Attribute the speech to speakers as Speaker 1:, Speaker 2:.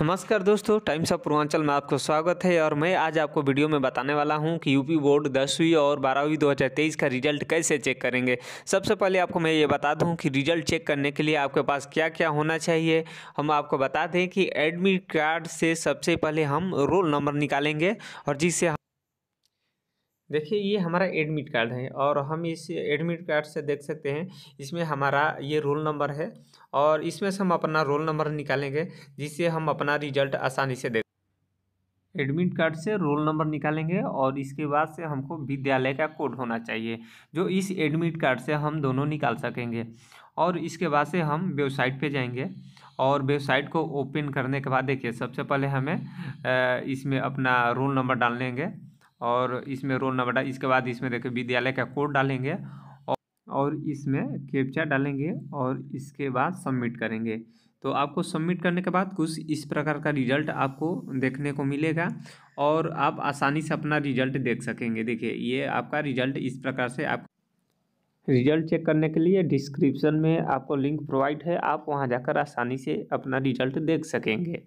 Speaker 1: नमस्कार दोस्तों times of Purvanchal में आपका स्वागत है और मैं आज आपको वीडियो में बताने वाला हूं कि यूपी बोर्ड दसवीं और बारहवीं 2023 का रिजल्ट कैसे चेक करेंगे सबसे पहले आपको मैं ये बता दूं कि रिजल्ट चेक करने के लिए आपके पास क्या क्या होना चाहिए हम आपको बता दें कि एडमिट कार्ड से सबसे पहले हम रोल नंबर निकालेंगे और जिससे देखिए ये हमारा एडमिट कार्ड है और हम इस एडमिट कार्ड से देख सकते हैं इसमें हमारा ये रोल नंबर है और इसमें से हम अपना रोल नंबर निकालेंगे जिससे हम अपना रिजल्ट आसानी से देख एडमिट कार्ड से रोल नंबर निकालेंगे और इसके बाद से हमको विद्यालय का कोड होना चाहिए जो इस एडमिट कार्ड से हम दोनों निकाल सकेंगे और इसके बाद से हम वेबसाइट पे जाएंगे और वेबसाइट को ओपन करने के बाद देखिए सबसे पहले हमें इसमें अपना रोल नंबर डाल लेंगे और इसमें रोल नंबर डाल इसके बाद इसमें देखिए विद्यालय का कोड डालेंगे और इसमें कैप्चा डालेंगे और इसके बाद सबमिट करेंगे तो आपको सबमिट करने के बाद कुछ इस प्रकार का रिजल्ट आपको देखने को मिलेगा और आप आसानी से अपना रिजल्ट देख सकेंगे देखिए ये आपका रिजल्ट इस प्रकार से आप रिजल्ट चेक करने के लिए डिस्क्रिप्शन में आपको लिंक प्रोवाइड है आप वहां जाकर आसानी से अपना रिजल्ट देख सकेंगे